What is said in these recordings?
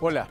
Hola,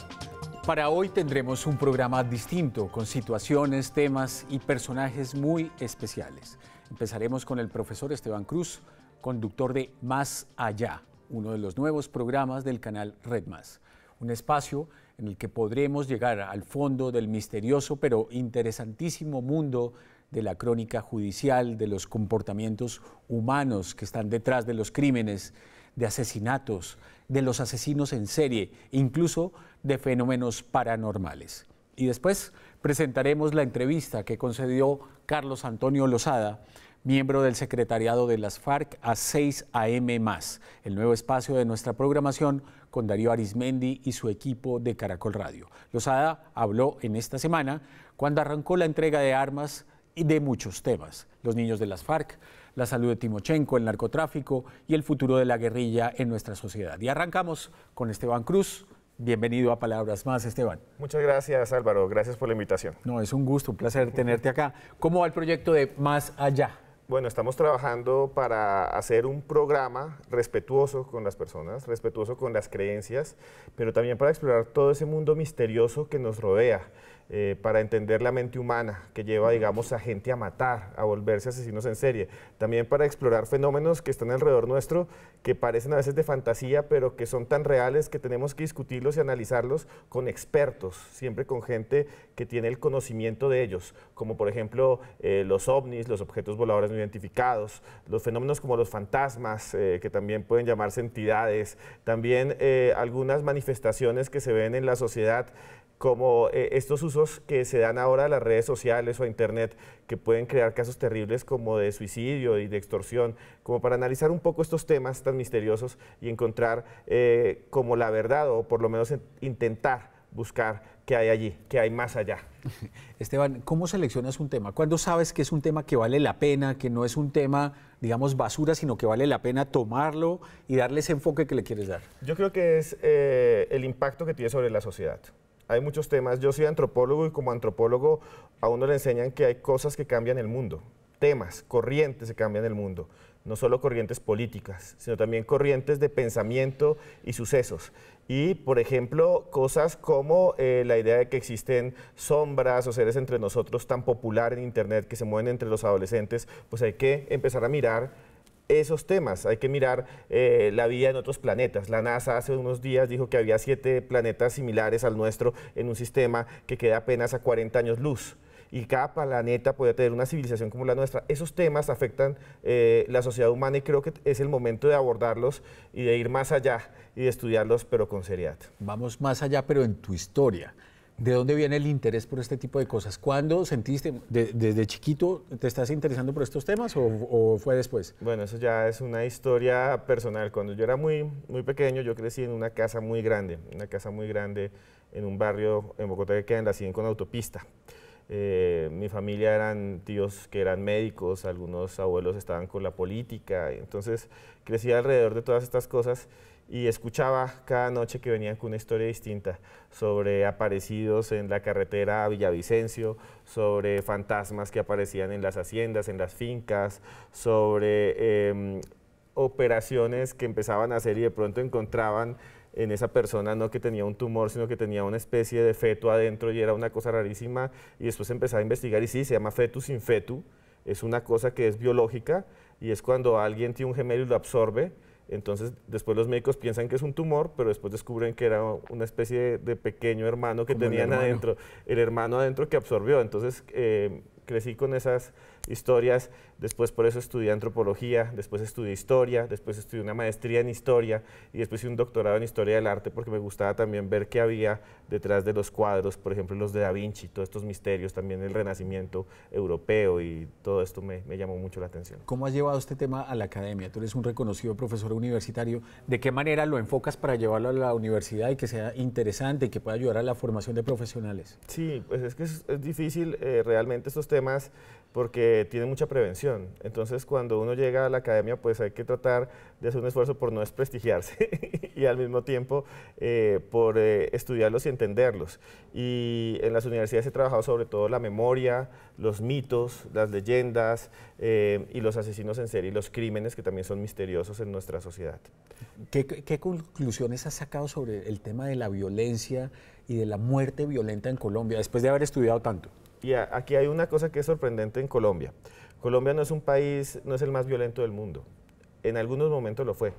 para hoy tendremos un programa distinto con situaciones, temas y personajes muy especiales. Empezaremos con el profesor Esteban Cruz, conductor de Más Allá, uno de los nuevos programas del canal Red Más, un espacio en el que podremos llegar al fondo del misterioso pero interesantísimo mundo de la crónica judicial, de los comportamientos humanos que están detrás de los crímenes, de asesinatos, de los asesinos en serie, incluso de fenómenos paranormales. Y después presentaremos la entrevista que concedió Carlos Antonio Lozada, miembro del secretariado de las FARC, a 6 AM, Más, el nuevo espacio de nuestra programación con Darío Arismendi y su equipo de Caracol Radio. Lozada habló en esta semana cuando arrancó la entrega de armas de muchos temas, los niños de las FARC, la salud de Timochenko, el narcotráfico y el futuro de la guerrilla en nuestra sociedad. Y arrancamos con Esteban Cruz. Bienvenido a Palabras Más, Esteban. Muchas gracias, Álvaro. Gracias por la invitación. No, es un gusto, un placer tenerte acá. ¿Cómo va el proyecto de Más Allá? Bueno, estamos trabajando para hacer un programa respetuoso con las personas, respetuoso con las creencias, pero también para explorar todo ese mundo misterioso que nos rodea eh, para entender la mente humana, que lleva, digamos, a gente a matar, a volverse asesinos en serie. También para explorar fenómenos que están alrededor nuestro, que parecen a veces de fantasía, pero que son tan reales que tenemos que discutirlos y analizarlos con expertos, siempre con gente que tiene el conocimiento de ellos, como por ejemplo eh, los ovnis, los objetos voladores no identificados, los fenómenos como los fantasmas, eh, que también pueden llamarse entidades, también algunas manifestaciones que se ven en la sociedad como estos usos que se dan ahora a las redes sociales o a Internet que pueden crear casos terribles como de suicidio y de extorsión, como para analizar un poco estos temas tan misteriosos y encontrar eh, como la verdad o por lo menos intentar buscar qué hay allí, qué hay más allá. Esteban, ¿cómo seleccionas un tema? ¿Cuándo sabes que es un tema que vale la pena, que no es un tema, digamos, basura, sino que vale la pena tomarlo y darle ese enfoque que le quieres dar? Yo creo que es eh, el impacto que tiene sobre la sociedad hay muchos temas. Yo soy antropólogo y como antropólogo a uno le enseñan que hay cosas que cambian el mundo, temas, corrientes que cambian el mundo, no solo corrientes políticas, sino también corrientes de pensamiento y sucesos. Y, por ejemplo, cosas como eh, la idea de que existen sombras o seres entre nosotros tan popular en Internet que se mueven entre los adolescentes, pues hay que empezar a mirar esos temas. Hay que mirar eh, la vida en otros planetas. La NASA hace unos días dijo que había siete planetas similares al nuestro en un sistema que queda apenas a 40 años luz y cada planeta podría tener una civilización como la nuestra. Esos temas afectan eh, la sociedad humana y creo que es el momento de abordarlos y de ir más allá y de estudiarlos, pero con seriedad. Vamos más allá, pero en tu historia. ¿De dónde viene el interés por este tipo de cosas? ¿Cuándo sentiste, desde chiquito, te estás interesando por estos temas o, fue después? Bueno, eso ya es una historia personal. Cuando yo era muy, muy pequeño, yo crecí en una casa muy grande, una casa muy grande en un barrio en Bogotá que queda en la 100 con autopista. Eh, mi familia eran tíos que eran médicos, algunos abuelos estaban con la política, entonces crecí alrededor de todas estas cosas y escuchaba cada noche que venían con una historia distinta sobre aparecidos en la carretera a Villavicencio, sobre fantasmas que aparecían en las haciendas, en las fincas, sobre em, operaciones que empezaban a hacer y de pronto encontraban en esa persona no que tenía un tumor, sino que tenía una especie de feto adentro y era una cosa rarísima. Y después empezaba a investigar y sí, se llama fetus fetu, Es una cosa que es biológica y es cuando alguien tiene un gemelo y lo absorbe. Entonces, después los médicos piensan que es un tumor, pero después descubren que era una especie de, pequeño hermano que tenían adentro, el hermano adentro que absorbió. Entonces, eh, crecí con esas historias, después por eso estudié antropología, después estudié historia, después estudié una maestría en historia y después hice un doctorado en historia del arte porque me gustaba también ver qué había detrás de los cuadros, por ejemplo los de Da Vinci, todos estos misterios, también el renacimiento europeo y todo esto me, llamó mucho la atención. ¿Cómo has llevado este tema a la academia? Tú eres un reconocido profesor universitario, ¿de qué manera lo enfocas para llevarlo a la universidad y que sea interesante y que pueda ayudar a la formación de profesionales? Sí, pues es que es, difícil eh, realmente estos temas porque tiene mucha prevención. Entonces, cuando uno llega a la academia, pues hay que tratar de hacer un esfuerzo por no desprestigiarse y al mismo tiempo eh, por eh, estudiarlos y entenderlos. Y en las universidades he trabajado sobre todo la memoria, los mitos, las leyendas eh, y los asesinos en serie y los crímenes que también son misteriosos en nuestra sociedad. ¿Qué conclusiones has sacado sobre el tema de la violencia y de la muerte violenta en Colombia después de haber estudiado tanto? Y aquí hay una cosa que es sorprendente en Colombia. Colombia no es un país, no es el más violento del mundo. En algunos momentos lo fue.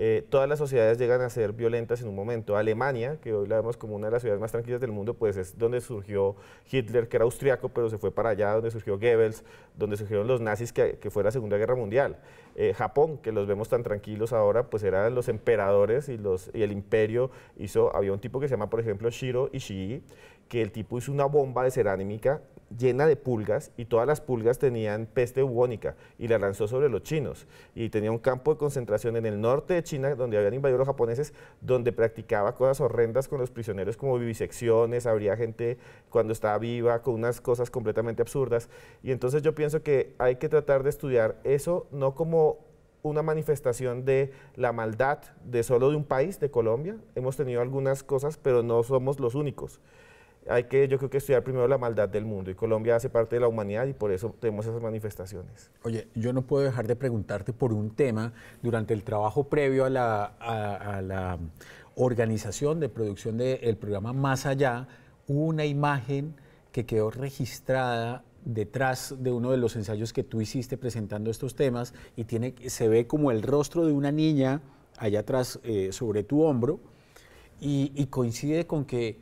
Eh, todas las sociedades llegan a ser violentas en un momento. Alemania, que hoy la vemos como una de las ciudades más tranquilas del mundo, pues es donde surgió Hitler, que era austriaco, pero se fue para allá, donde surgió Goebbels, donde surgieron los nazis, que, fue la Segunda Guerra Mundial. Eh, Japón, que los vemos tan tranquilos ahora, pues eran los emperadores y, los, y el imperio hizo, había un tipo que se llama, por ejemplo, Shiro Ishii, que el tipo hizo una bomba de cerámica llena de pulgas y todas las pulgas tenían peste bubónica y la lanzó sobre los chinos. Y tenía un campo de concentración en el norte de China donde habían invadido los japoneses, donde practicaba cosas horrendas con los prisioneros como vivisecciones, habría gente cuando estaba viva, con unas cosas completamente absurdas. Y entonces yo pienso que hay que tratar de estudiar eso no como una manifestación de la maldad de solo de un país, de Colombia. Hemos tenido algunas cosas, pero no somos los únicos hay que, yo creo que estudiar primero la maldad del mundo y Colombia hace parte de la humanidad y por eso tenemos esas manifestaciones. Oye, yo no puedo dejar de preguntarte por un tema durante el trabajo previo a la, a, la organización de producción del programa Más Allá, hubo una imagen que quedó registrada detrás de uno de los ensayos que tú hiciste presentando estos temas y tiene, se ve como el rostro de una niña allá atrás eh, sobre tu hombro y coincide con que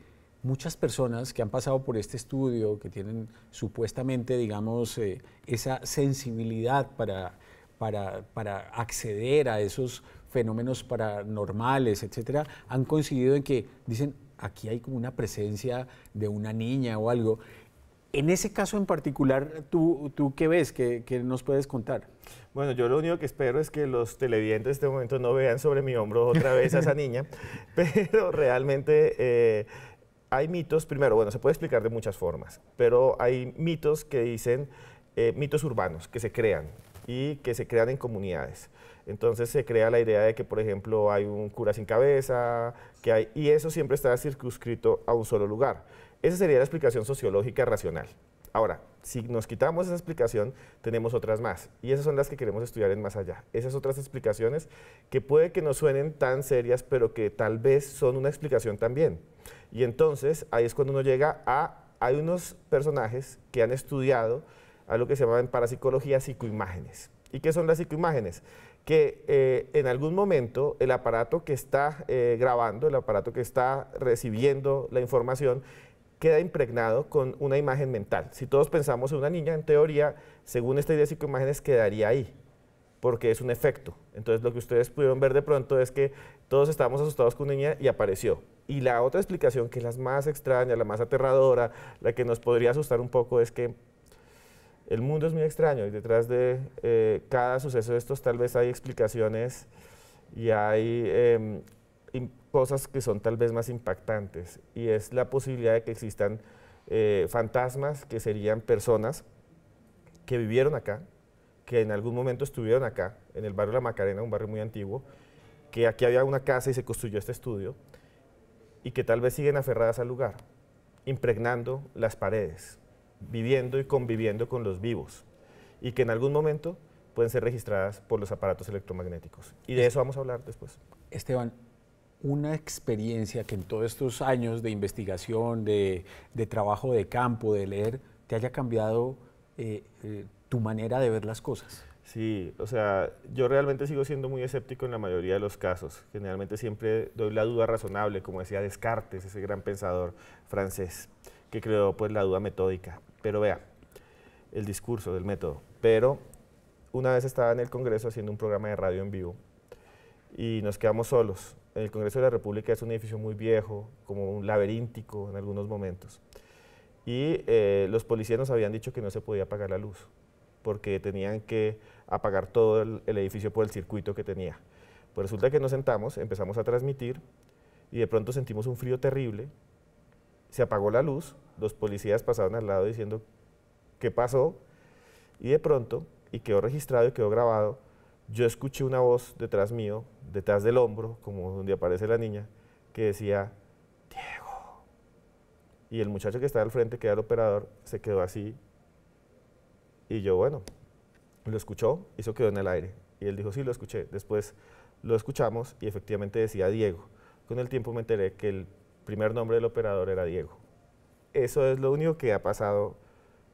muchas personas que han pasado por este estudio, que tienen supuestamente, digamos, eh, esa sensibilidad para, para, acceder a esos fenómenos paranormales, etcétera, han coincidido en que dicen, aquí hay como una presencia de una niña o algo. En ese caso en particular, ¿tú, tú qué ves? ¿Qué, nos puedes contar? Bueno, yo lo único que espero es que los televidentes de este momento no vean sobre mi hombro otra vez a esa niña, pero realmente eh, hay mitos, primero, bueno, se puede explicar de muchas formas, pero hay mitos que dicen, eh, mitos urbanos que se crean y que se crean en comunidades. Entonces se crea la idea de que, por ejemplo, hay un cura sin cabeza, que hay, y eso siempre está circunscrito a un solo lugar. Esa sería la explicación sociológica racional. Ahora, si nos quitamos esa explicación, tenemos otras más. Y esas son las que queremos estudiar en más allá. Esas otras explicaciones que puede que no suenen tan serias, pero que tal vez son una explicación también. Y entonces ahí es cuando uno llega a... Hay unos personajes que han estudiado a lo que se llama en parapsicología psicoimágenes. ¿Y qué son las psicoimágenes? Que eh, en algún momento el aparato que está eh, grabando, el aparato que está recibiendo la información, queda impregnado con una imagen mental. Si todos pensamos en una niña, en teoría, según esta idea de psicoimágenes, quedaría ahí, porque es un efecto. Entonces, lo que ustedes pudieron ver de pronto es que todos estábamos asustados con una niña y apareció. Y la otra explicación, que es la más extraña, la más aterradora, la que nos podría asustar un poco, es que el mundo es muy extraño y detrás de eh, cada suceso de estos tal vez hay explicaciones y hay em, cosas que son tal vez más impactantes y es la posibilidad de que existan eh, fantasmas que serían personas que vivieron acá, que en algún momento estuvieron acá, en el barrio La Macarena, un barrio muy antiguo, que aquí había una casa y se construyó este estudio y que tal vez siguen aferradas al lugar, impregnando las paredes, viviendo y conviviendo con los vivos y que en algún momento pueden ser registradas por los aparatos electromagnéticos. Y de eso vamos a hablar después. Esteban, una experiencia que en todos estos años de investigación, de, trabajo de campo, de leer, te haya cambiado eh, eh, tu manera de ver las cosas? Sí, o sea, yo realmente sigo siendo muy escéptico en la mayoría de los casos. Generalmente siempre doy la duda razonable, como decía Descartes, ese gran pensador francés que creó pues la duda metódica. Pero vea, el discurso del método. Pero una vez estaba en el Congreso haciendo un programa de radio en vivo y nos quedamos solos el Congreso de la República es un edificio muy viejo, como un laberíntico en algunos momentos. Y eh, los policías nos habían dicho que no se podía apagar la luz, porque tenían que apagar todo el, edificio por el circuito que tenía. Pues resulta que nos sentamos, empezamos a transmitir y de pronto sentimos un frío terrible, se apagó la luz, los policías pasaron al lado diciendo qué pasó y de pronto, y quedó registrado y quedó grabado, yo escuché una voz detrás mío detrás del hombro, como donde aparece la niña, que decía, Diego. Y el muchacho que estaba al frente, que era el operador, se quedó así. Y yo, bueno, lo escuchó, y eso quedó en el aire. Y él dijo, sí, lo escuché. Después lo escuchamos y efectivamente decía Diego. Con el tiempo me enteré que el primer nombre del operador era Diego. Eso es lo único que ha pasado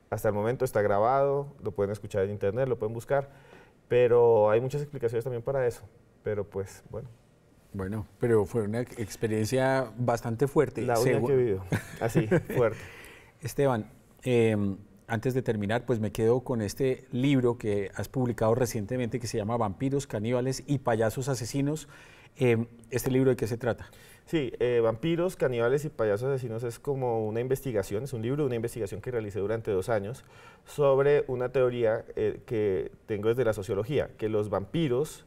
hasta el momento. Está grabado, lo pueden escuchar en internet, lo pueden buscar. Pero hay muchas explicaciones también para eso. Pero pues, bueno. Bueno, pero fue una experiencia bastante fuerte. La única vivido, así, fuerte. Esteban, em, antes de terminar, pues me quedo con este libro que has publicado recientemente que se llama Vampiros, Caníbales y Payasos Asesinos. Em, ¿Este libro de qué se trata? Sí, eh, Vampiros, Caníbales y Payasos Asesinos es como una investigación, es un libro, de una investigación que realicé durante dos años sobre una teoría eh, que tengo desde la sociología, que los vampiros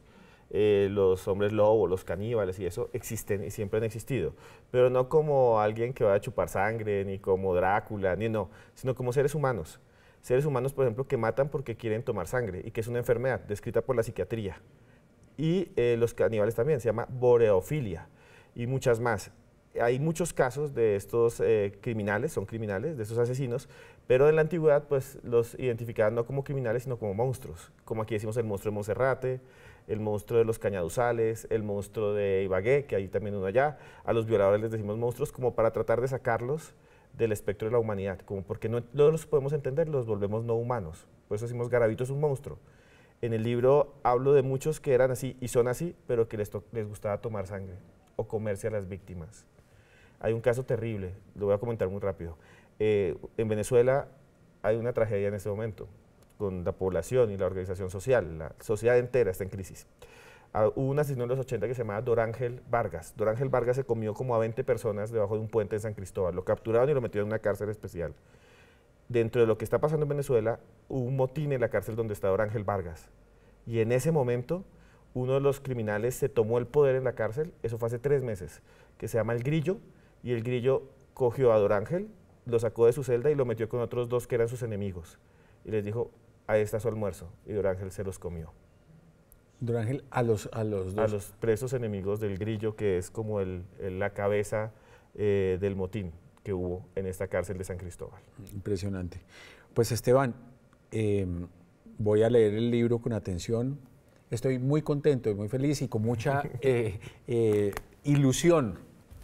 eh, los hombres lobos, los caníbales y eso existen y siempre han existido, pero no como alguien que va a chupar sangre, ni como Drácula, ni no, sino como seres humanos. Seres humanos, por ejemplo, que matan porque quieren tomar sangre y que es una enfermedad descrita por la psiquiatría. Y eh, los caníbales también, se llama boreofilia y muchas más hay muchos casos de estos eh, criminales, son criminales, de estos asesinos, pero en la antigüedad, pues los identificaban no como criminales, sino como monstruos. Como aquí decimos el monstruo de Monserrate, el monstruo de los cañaduzales, el monstruo de Ibagué, que hay también uno allá. A los violadores les decimos monstruos como para tratar de sacarlos del espectro de la humanidad, como porque no, los podemos entender, los volvemos no humanos. Por eso decimos Garavito es un monstruo. En el libro hablo de muchos que eran así y son así, pero que les, les gustaba tomar sangre o comerse a las víctimas. Hay un caso terrible, lo voy a comentar muy rápido. Eh, en Venezuela hay una tragedia en este momento con la población y la organización social, la sociedad entera está en crisis. Ah, hubo un asesino en los 80 que se llamaba Dorángel Vargas. Dorángel Vargas se comió como a 20 personas debajo de un puente en San Cristóbal. Lo capturaron y lo metieron en una cárcel especial. Dentro de lo que está pasando en Venezuela, hubo un motín en la cárcel donde está Dorángel Vargas. Y en ese momento, uno de los criminales se tomó el poder en la cárcel, eso fue hace tres meses, que se llama El Grillo, y El Grillo cogió a Dorángel, lo sacó de su celda y lo metió con otros dos que eran sus enemigos. Y les dijo, ahí está su almuerzo. Y Durángel se los comió. Durángel a los, a los dos. A los presos enemigos del grillo, que es como la cabeza eh, del motín que hubo en esta cárcel de San Cristóbal. Impresionante. Pues Esteban, em, voy a leer el libro con atención. Estoy muy contento y muy feliz y con mucha eh, eh, ilusión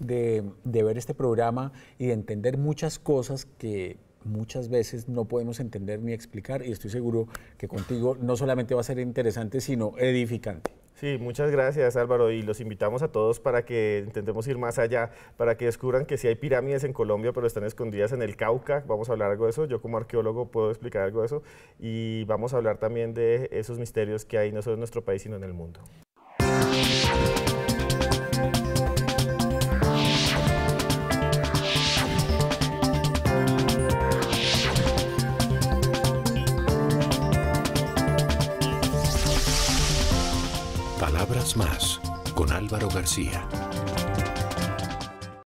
de, ver este programa y de entender muchas cosas que muchas veces no podemos entender ni explicar y estoy seguro que contigo no solamente va a ser interesante, sino edificante. Sí, muchas gracias Álvaro y los invitamos a todos para que intentemos ir más allá, para que descubran que si hay pirámides en Colombia, pero están escondidas en el Cauca, vamos a hablar algo de eso, yo como arqueólogo puedo explicar algo de eso y vamos a hablar también de esos misterios que hay no solo en nuestro país, sino en el mundo. más con Álvaro García.